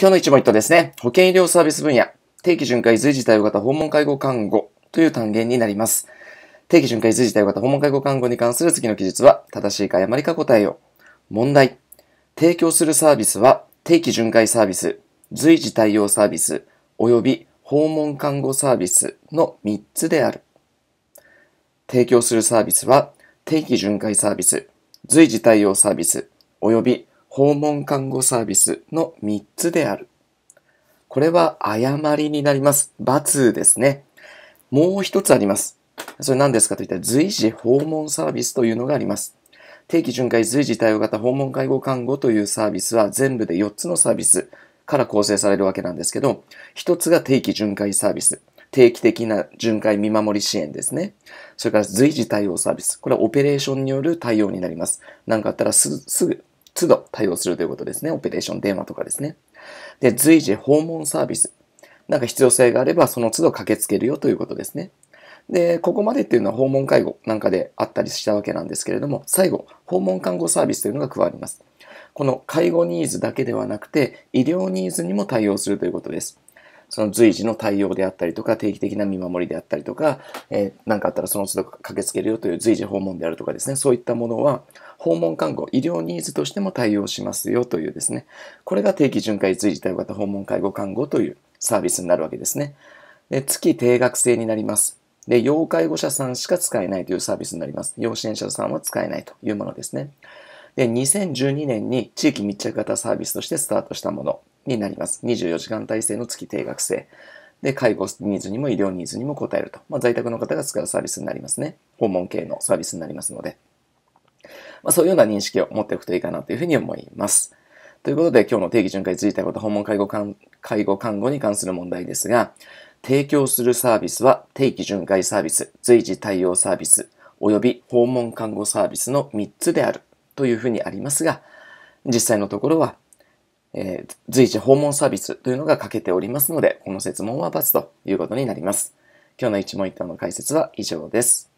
今日の一問一答ですね。保健医療サービス分野、定期巡回随時対応型訪問介護看護という単元になります。定期巡回随時対応型訪問介護看護に関する次の記述は、正しいか誤りか答えよ問題。提供するサービスは、定期巡回サービス、随時対応サービス、及び訪問看護サービスの3つである。提供するサービスは、定期巡回サービス、随時対応サービス、及び訪問看護サービスの3つである。これは誤りになります。罰ですね。もう一つあります。それ何ですかといったら、随時訪問サービスというのがあります。定期巡回随時対応型訪問介護看護というサービスは全部で4つのサービスから構成されるわけなんですけど、1つが定期巡回サービス。定期的な巡回見守り支援ですね。それから随時対応サービス。これはオペレーションによる対応になります。何かあったらすぐ都度対応するということですね。オペレーション電話とかですね。で、随時訪問サービス。なんか必要性があればその都度駆けつけるよということですね。で、ここまでっていうのは訪問介護なんかであったりしたわけなんですけれども、最後、訪問看護サービスというのが加わります。この介護ニーズだけではなくて、医療ニーズにも対応するということです。その随時の対応であったりとか、定期的な見守りであったりとか、えー、かあったらその都度駆けつけるよという随時訪問であるとかですね、そういったものは、訪問看護、医療ニーズとしても対応しますよというですね、これが定期巡回随時対応型訪問介護看護というサービスになるわけですね。で月定額制になります。で、要介護者さんしか使えないというサービスになります。要支援者さんは使えないというものですね。で、2012年に地域密着型サービスとしてスタートしたもの。になります。24時間体制の月定額制。で、介護ニーズにも医療ニーズにも応えると。まあ、在宅の方が使うサービスになりますね。訪問系のサービスになりますので。まあ、そういうような認識を持っておくといいかなというふうに思います。ということで、今日の定義巡回についてと、訪問介護介護看護に関する問題ですが、提供するサービスは定期巡回サービス、随時対応サービス、及び訪問看護サービスの3つであるというふうにありますが、実際のところはえー、随時訪問サービスというのが欠けておりますので、この設問は×ということになります。今日の一問一答の解説は以上です。